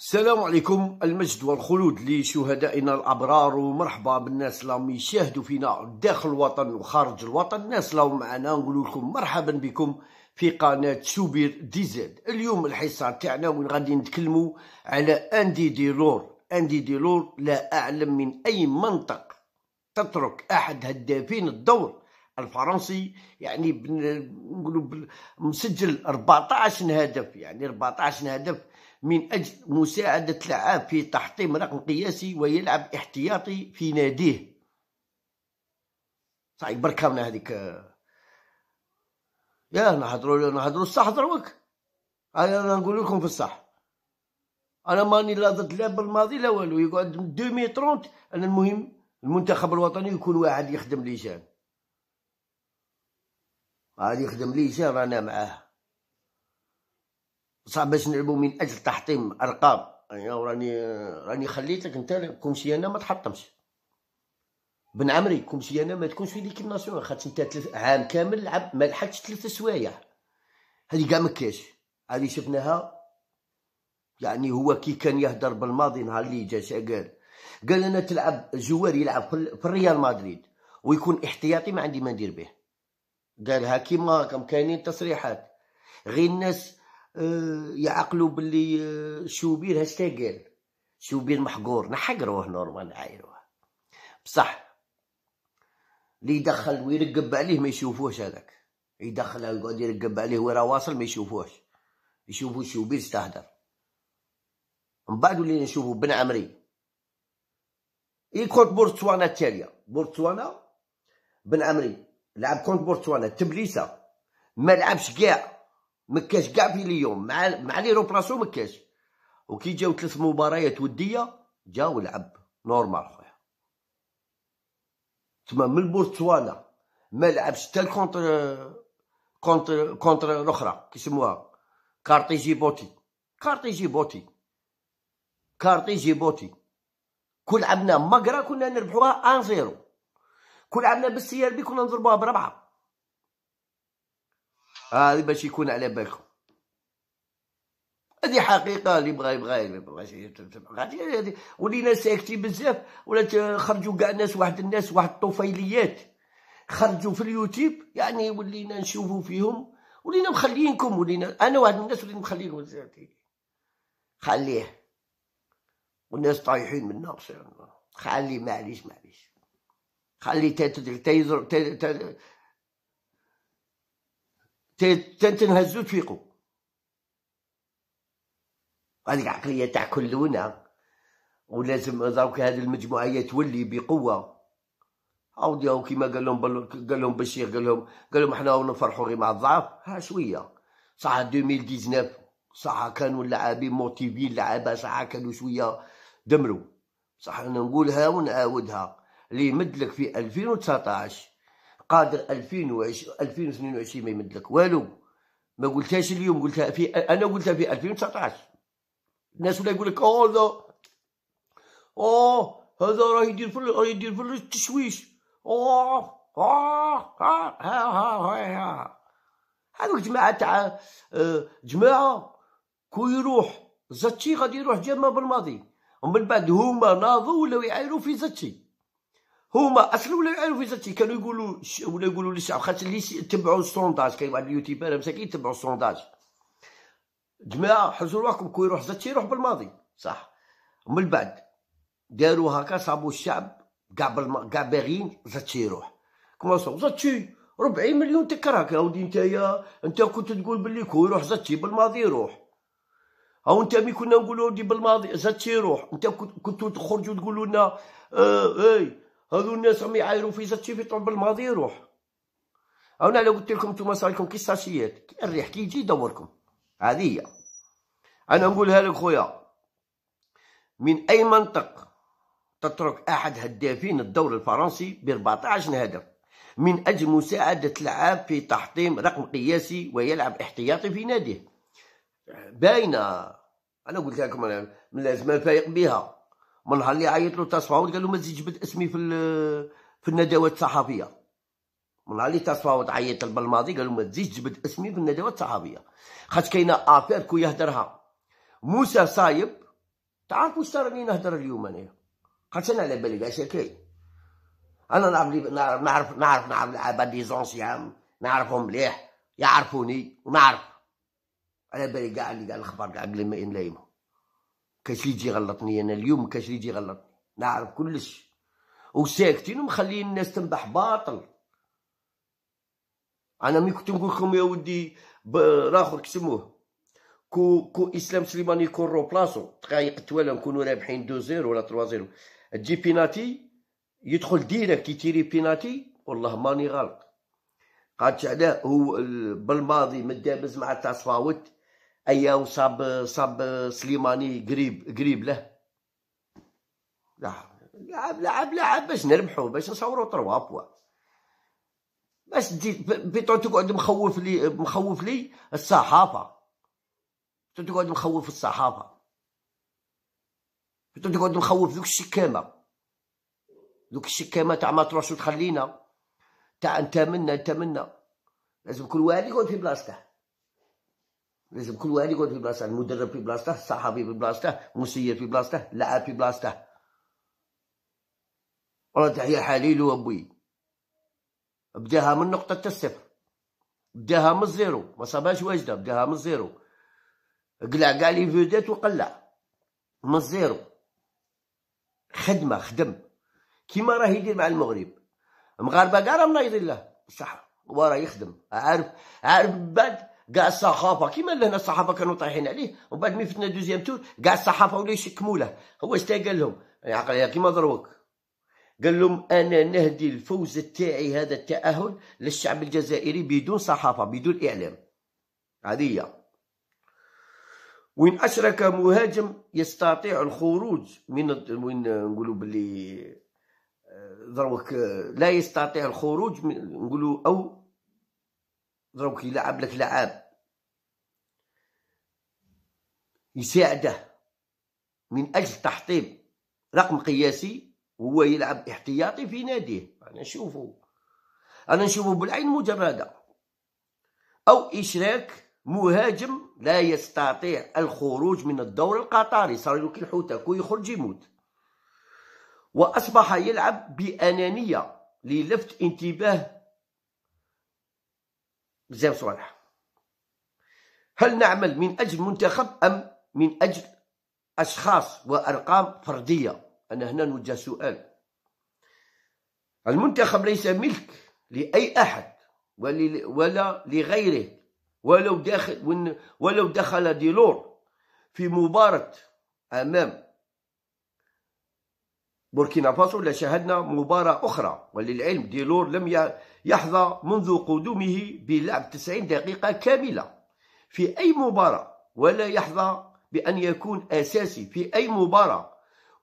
السلام عليكم المجد والخلود لشهدائنا الابرار ومرحبا بالناس اللي يشاهدوا فينا داخل الوطن وخارج الوطن الناس اللي معنا نقول لكم مرحبا بكم في قناه شوبير دي زد اليوم الحصه تاعنا وين غادي نتكلموا على اندي ديلور اندي ديلور لا اعلم من اي منطق تترك احد هدافين الدور الفرنسي يعني نقولوا مسجل 14 هدف يعني 14 هدف من أجل مساعدة لعاب في تحطيم رقم قياسي ويلعب احتياطي في ناديه صحيح بركامنا هذيك يا نهضروا نهضروا الصح دروك انا نقول لكم في الصح انا ماني لا ضد لا بالماضي لا والو يقعد 230 انا المهم المنتخب الوطني يكون واحد يخدم لي جان غادي يخدم لي جان رانا معاه صعب باش نلعبوا من اجل تحطيم ارقام يعني راني راني خليتك انت انا ما تحطمش بن عمري انا ما تكونش في ليكيب ناسيونال خاطش انت عام كامل لعب ما لحقتش ثلاث سوايع هذه كاع ما كاش هذه شفناها يعني هو كي كان يهدر بالماضي نهار اللي جا قال قال انا تلعب جوار يلعب في ريال مدريد ويكون احتياطي ما عندي ما ندير به قالها كيما راكم كاينين تصريحات غير الناس آه، يعقلوا باللي آه، شوبير هاش قال شوبير محقور نحقروه نورمال عايروه بصح اللي يدخل ويرقب عليه ما يشوفوش هذاك يدخل يقعد يرقب عليه ورا واصل ما يشوفوش يشوفو شوبير استهدر من بعد ولينا نشوفو بن عمري يكونت كونت بورتسوانا التاليه بورتسوانا بن عمري لعب كونت بورتسوانا تبليسه ما لعبش كاع ما كاش كاع في اليوم مع مع لي روبراسو ما كاش وكي جاو ثلاث مباريات وديه جا ولعب نورمال خويا تما من بورتسوانا ما لعبش حتى الكونتر كونتر كونتر الاخرى كيسموها كارتي جيبوتي كارتي جيبوتي كارتي جيبوتي كل عبنا مقرا كنا نربحوها 1 0 كل عبنا بالسي بي كنا نضربوها بربعه هذه باش يكون على بالكم هذه حقيقه اللي بغى يبغى اللي بغاش ولينا ساكتين بزاف ولا خرجوا كاع الناس واحد الناس واحد الطفيليات خرجوا في اليوتيوب يعني ولينا نشوفوا فيهم ولينا مخليينكم ولينا انا واحد من الناس ولينا مخليينكم خليه والناس طايحين منا خليه معليش معليش خلي تيزر تنهزو تفيقو هذيك عقليه تاع كلونا ولازم دروك هذه المجموعه تولي بقوه او كيما قال لهم قال لهم بشير قال لهم قال لهم حنا نفرحوا غير مع الضعف ها شويه صح 2019 صح كانوا اللاعبين موتيفين لعابه صح كانوا شويه دمروا صح انا نقولها ونعاودها اللي يمدلك في 2019 قادر 2020 2022 ما يمد لك والو ما قلتهاش اليوم قلتها في انا قلتها في 2019 الناس ولا يقول لك اوه هذا اوه هذا راه يدير في راه يدير في التشويش اوه اوه ها ها ها هذوك جماعه تاع آه، جماعه كو يروح زاتشي غادي يروح جامع بالماضي ومن بعد هما ناضوا ولاو يعايروا في زاتشي هما اصلا ولا يعرفوا زاتي كانوا يقولوا ولا يقولوا للشعب خاطر اللي يتبعوا السونداج كاين واحد اليوتيوبر مساكين يتبعوا السونداج جماعه حزوا روحكم كون يروح زاتي يروح بالماضي صح من بعد داروا هكا صابوا الشعب كاع بالما كاع باغيين زاتشي يروح كما زاتشي 40 مليون تكرهك ودي نتايا انت كنت تقول بلي كو يروح زاتشي بالماضي يروح او انت مي كنا نقولوا دي بالماضي زاتشي يروح انت كنتو تخرجوا تقولوا لنا اه اي هادو الناس راهم يعايروا في زاتشي في طلب الماضي يروح انا انا قلت لكم نتوما صار لكم كي الساشيات الريح كي يجي يدوركم هذه هي انا نقولها لك خويا من اي منطق تترك احد هدافين الدوري الفرنسي ب 14 هدف من اجل مساعده لعاب في تحطيم رقم قياسي ويلعب احتياطي في ناديه باينه انا قلت لكم انا لازم الفايق بها من نهار اللي عيط له تصفاوض قال له ما تزيد جبد اسمي في في الندوات الصحفيه من نهار اللي تصفاوض عيط الماضي قال له ما تزيد جبد اسمي في الندوات الصحفيه خاطر كاينه افير كو يهدرها موسى صايب تعرف واش راني نهدر اليوم انايا خاطر انا على بالي كاع كاين انا نعرف نعرف نعرف نعرف العباد لي زونسيام نعرفهم مليح يعرفوني ونعرف على بالي كاع اللي قال الخبر كاع قليل ما نلايمهم كاش اللي يجي غلطني انا اليوم كاش اللي يجي يغلطني نعرف كلش وساكتين ومخليين الناس تنبح باطل انا ملي كنت نقول لكم يا ودي راخر كسموه كو كو اسلام سليماني يكون رو بلاصو دقائق توالا نكونوا رابحين 2 زيرو ولا 3 زيرو تجي بيناتي يدخل ديريكت يتيري بيناتي والله ماني غلط قالت علاه هو بالماضي مدابز مع تاع صفاوت ايا وصاب صاب سليماني قريب قريب له لعب لعب لعب لعب باش نربحو باش نصورو تروا بوا باش بيطون تقعد مخوف لي مخوف لي الصحافه تقعد مخوف الصحافه تقعد مخوف ذوك الشكامه ذوك الشكامه تاع ما تروحش وتخلينا تاع انت منا انت منا لازم كل واحد يقعد في بلاصته لازم كل واحد يقعد في بلاصته المدرب في بلاصته الصحفي في بلاصته المسير في بلاصته اللاعب في بلاصته والله تحيا حليل وابوي بداها من نقطة الصفر بداها من الزيرو ما صابهاش واجدة بداها من الزيرو قلع كاع لي فيديت وقلع من الزيرو خدمة خدم كيما راه يدير مع المغرب المغاربة كاع راهم نايضين له صح هو راه يخدم عارف عارف بعد كاع الصحافه كيما لهنا الصحافه كانوا طايحين عليه ومن بعد ملي فتنا دوزيام تور كاع الصحافه ولاو يشكموا له هو اش قال لهم يعني كيما ضروك قال لهم انا نهدي الفوز تاعي هذا التاهل للشعب الجزائري بدون صحافه بدون اعلام هذه وين اشرك مهاجم يستطيع الخروج من وين نقولوا باللي دروك آه، لا يستطيع الخروج نقولوا او دروك كيلعب لك لعاب يساعده من اجل تحطيم رقم قياسي وهو يلعب احتياطي في ناديه انا نشوفه انا نشوفه بالعين مجرده او اشراك مهاجم لا يستطيع الخروج من الدور القطري صار له كي الحوتك يخرج يموت واصبح يلعب بانانيه للفت انتباه بزاف صوالح هل نعمل من أجل منتخب أم من أجل أشخاص وأرقام فردية أنا هنا نوجه سؤال المنتخب ليس ملك لأي أحد ولا لغيره ولو داخل ولو دخل ديلور في مباراة أمام بوركينا فاسو لشاهدنا مباراة أخرى وللعلم ديلور لم يحظى منذ قدومه بلعب 90 دقيقة كاملة في أي مباراة ولا يحظى بأن يكون أساسي في أي مباراة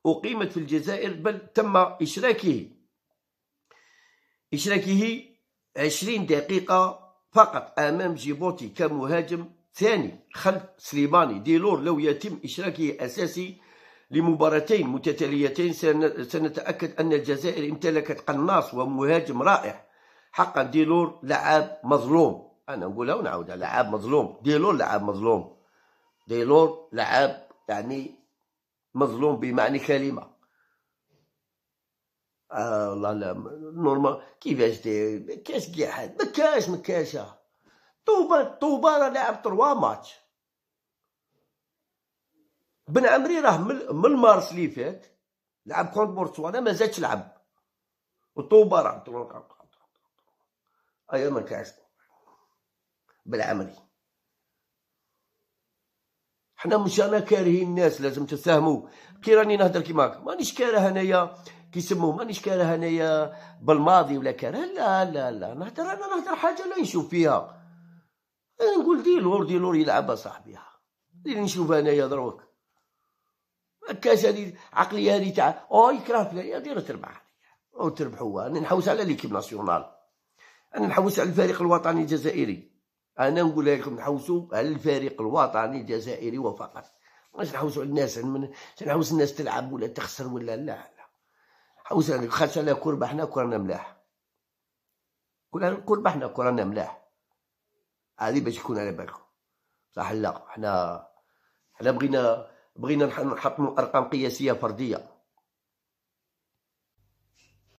أقيمت في الجزائر بل تم إشراكه إشراكه 20 دقيقة فقط أمام جيبوتي كمهاجم ثاني خلف سليماني ديلور لو يتم إشراكه أساسي لمباراتين متتاليتين سنتأكد أن الجزائر امتلكت قناص ومهاجم رائع حقا ديلور لعاب مظلوم انا نقولها ونعاودها لعاب مظلوم ديلور لعاب مظلوم ديلور لعاب يعني مظلوم بمعنى كلمه آه والله لا نورمال كيفاش داير كاش كي حد ما كاش ما كاش طوبه طوبه راه لعب تروا ماتش بن عمري راه من المارس اللي فات لعب كونت بورتسوانا ما زادش لعب وطوبه راه ايضا كاسم بالعملي حنا مش انا كارهين الناس لازم تساهموا كي راني نهضر كيما مانيش كاره انايا كيسموه مانيش كاره انايا بالماضي ولا كاره لا لا لا نهضر انا نهضر حاجه لا نشوف فيها انا نقول ديلور ديلور يلعبها صاحبي اللي نشوف انايا دروك الكاس هذه عقليه هذه تاع او يكره فلان يا دير تربح او تربحوها انا نحوس على ليكيب ناسيونال انا نحوس على الفريق الوطني الجزائري انا نقول لكم نحوسوا على الفريق الوطني الجزائري وفقط ماش نحوسوا على الناس نحوس الناس تلعب ولا تخسر ولا لا لا حوس على خاصة لا كربة حنا كرنا ملاح كربة حنا كرنا ملاح هذه باش يكون على بالكم صح لا حنا حنا بغينا بغينا نحطموا ارقام قياسيه فرديه